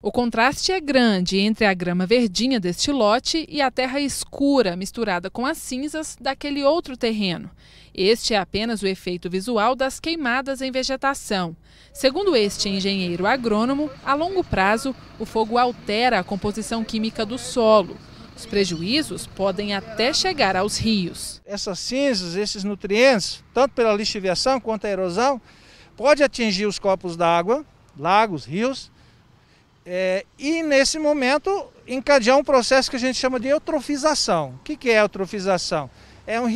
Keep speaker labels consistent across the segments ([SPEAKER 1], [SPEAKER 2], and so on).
[SPEAKER 1] O contraste é grande entre a grama verdinha deste lote e a terra escura misturada com as cinzas daquele outro terreno. Este é apenas o efeito visual das queimadas em vegetação. Segundo este engenheiro agrônomo, a longo prazo, o fogo altera a composição química do solo. Os prejuízos podem até chegar aos rios.
[SPEAKER 2] Essas cinzas, esses nutrientes, tanto pela lixiviação quanto a erosão, pode atingir os corpos d'água, lagos, rios, é, e nesse momento encadear um processo que a gente chama de eutrofização. O que, que é eutrofização? É um,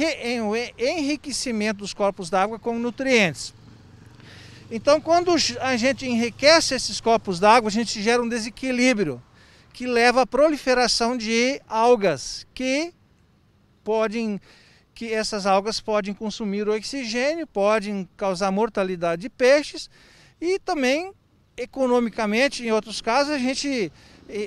[SPEAKER 2] é enriquecimento dos corpos d'água com nutrientes. Então, quando a gente enriquece esses corpos d'água, a gente gera um desequilíbrio que leva à proliferação de algas, que podem que essas algas podem consumir o oxigênio, podem causar mortalidade de peixes e também economicamente, em outros casos, a gente,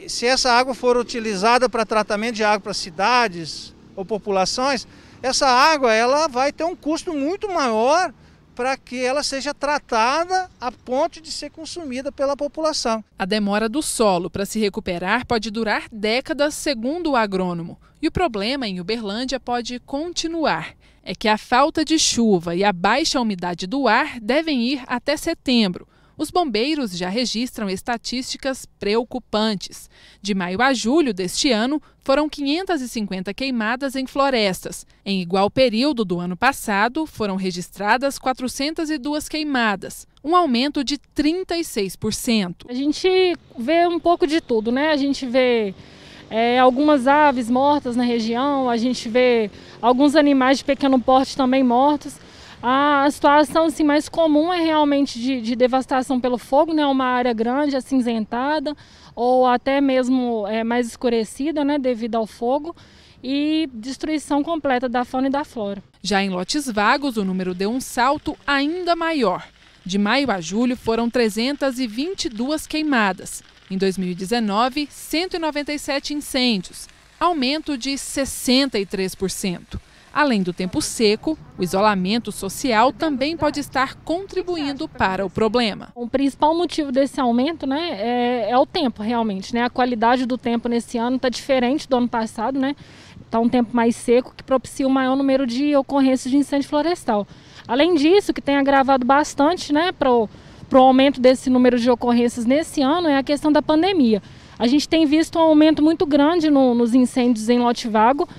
[SPEAKER 2] se essa água for utilizada para tratamento de água para cidades ou populações, essa água ela vai ter um custo muito maior
[SPEAKER 1] para que ela seja tratada a ponto de ser consumida pela população. A demora do solo para se recuperar pode durar décadas, segundo o agrônomo. E o problema em Uberlândia pode continuar. É que a falta de chuva e a baixa umidade do ar devem ir até setembro. Os bombeiros já registram estatísticas preocupantes. De maio a julho deste ano, foram 550 queimadas em florestas. Em igual período do ano passado, foram registradas 402 queimadas, um aumento de 36%. A gente vê um pouco de tudo, né? A gente vê é, algumas aves mortas na região,
[SPEAKER 3] a gente vê alguns animais de pequeno porte também mortos. A situação assim, mais comum é realmente de, de devastação pelo fogo, né? uma área grande, acinzentada, ou até mesmo é, mais escurecida né? devido ao fogo e
[SPEAKER 1] destruição completa da fauna e da flora. Já em lotes vagos, o número deu um salto ainda maior. De maio a julho foram 322 queimadas. Em 2019, 197 incêndios, aumento de 63%. Além do tempo seco, o isolamento social também pode estar contribuindo para o problema. O principal motivo desse aumento né, é,
[SPEAKER 3] é o tempo, realmente. Né? A qualidade do tempo nesse ano está diferente do ano passado, né? Está um tempo mais seco que propicia um maior número de ocorrências de incêndio florestal. Além disso, que tem agravado bastante né, para o aumento desse número de ocorrências nesse ano é a questão da pandemia. A gente tem visto um aumento muito grande no, nos incêndios em lote vago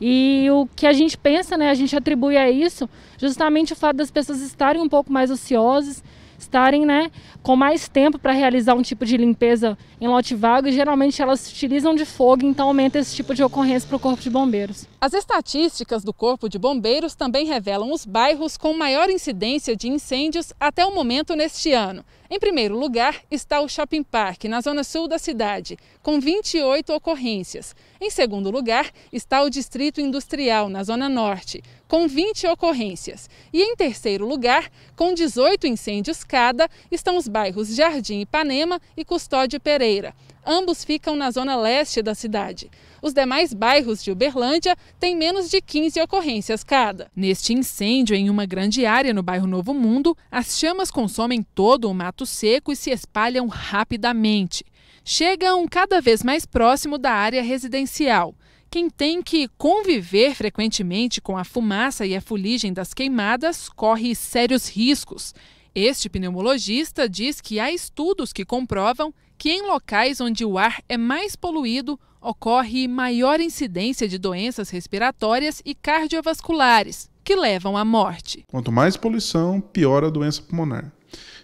[SPEAKER 3] e o que a gente pensa, né, a gente atribui a isso justamente o fato das pessoas estarem um pouco mais ociosas, estarem né, com mais tempo para realizar um tipo de limpeza em lote vago e
[SPEAKER 1] geralmente elas se utilizam de fogo, então aumenta esse tipo de ocorrência para o Corpo de Bombeiros. As estatísticas do Corpo de Bombeiros também revelam os bairros com maior incidência de incêndios até o momento neste ano. Em primeiro lugar está o Shopping Park, na zona sul da cidade, com 28 ocorrências. Em segundo lugar está o Distrito Industrial, na zona norte, com 20 ocorrências. E em terceiro lugar, com 18 incêndios Cascada estão os bairros Jardim Ipanema e Custódio Pereira. Ambos ficam na zona leste da cidade. Os demais bairros de Uberlândia têm menos de 15 ocorrências cada. Neste incêndio em uma grande área no bairro Novo Mundo, as chamas consomem todo o mato seco e se espalham rapidamente. Chegam cada vez mais próximo da área residencial quem tem que conviver frequentemente com a fumaça e a fuligem das queimadas corre sérios riscos. Este pneumologista diz que há estudos que comprovam que em locais onde o ar é mais poluído, ocorre maior incidência de doenças respiratórias e cardiovasculares, que levam à morte.
[SPEAKER 4] Quanto mais poluição, pior a doença pulmonar.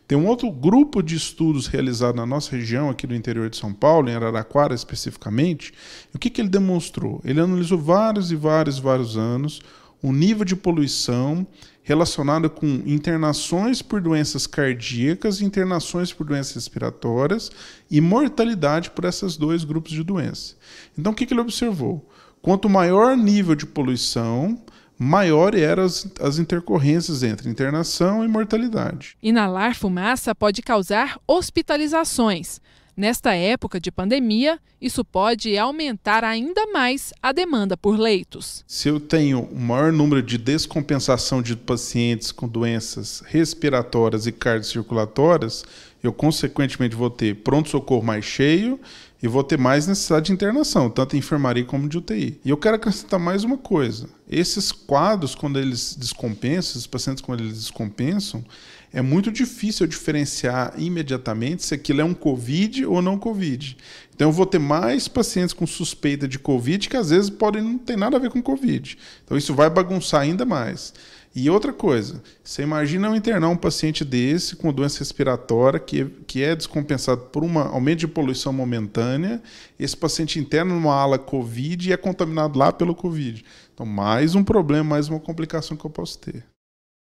[SPEAKER 4] Tem um outro grupo de estudos realizado na nossa região, aqui do interior de São Paulo, em Araraquara especificamente. o que, que ele demonstrou? Ele analisou vários e vários, vários anos o nível de poluição relacionada com internações por doenças cardíacas, internações por doenças respiratórias e mortalidade por esses dois grupos de doenças. Então, o que, que ele observou? Quanto maior nível de poluição, maior eram as, as, intercorrências entre internação e mortalidade.
[SPEAKER 1] Inalar fumaça pode causar hospitalizações. Nesta época de pandemia, isso pode aumentar ainda mais a demanda por
[SPEAKER 4] leitos. Se eu tenho o um maior número de descompensação de pacientes com doenças respiratórias e cardiocirculatórias, eu consequentemente vou ter pronto-socorro mais cheio e vou ter mais necessidade de internação, tanto em enfermaria como de UTI. E eu quero acrescentar mais uma coisa. Esses quadros, quando eles descompensam, esses pacientes quando eles descompensam, é muito difícil diferenciar imediatamente se aquilo é um COVID ou não COVID. Então eu vou ter mais pacientes com suspeita de COVID que às vezes podem não ter nada a ver com COVID. Então isso vai bagunçar ainda mais. E outra coisa, você imagina eu internar um paciente desse com doença respiratória que, que é descompensado por um aumento de poluição momentânea, esse paciente interna numa ala COVID e é contaminado lá pelo COVID. Então, mais um problema, mais uma complicação que eu posso ter.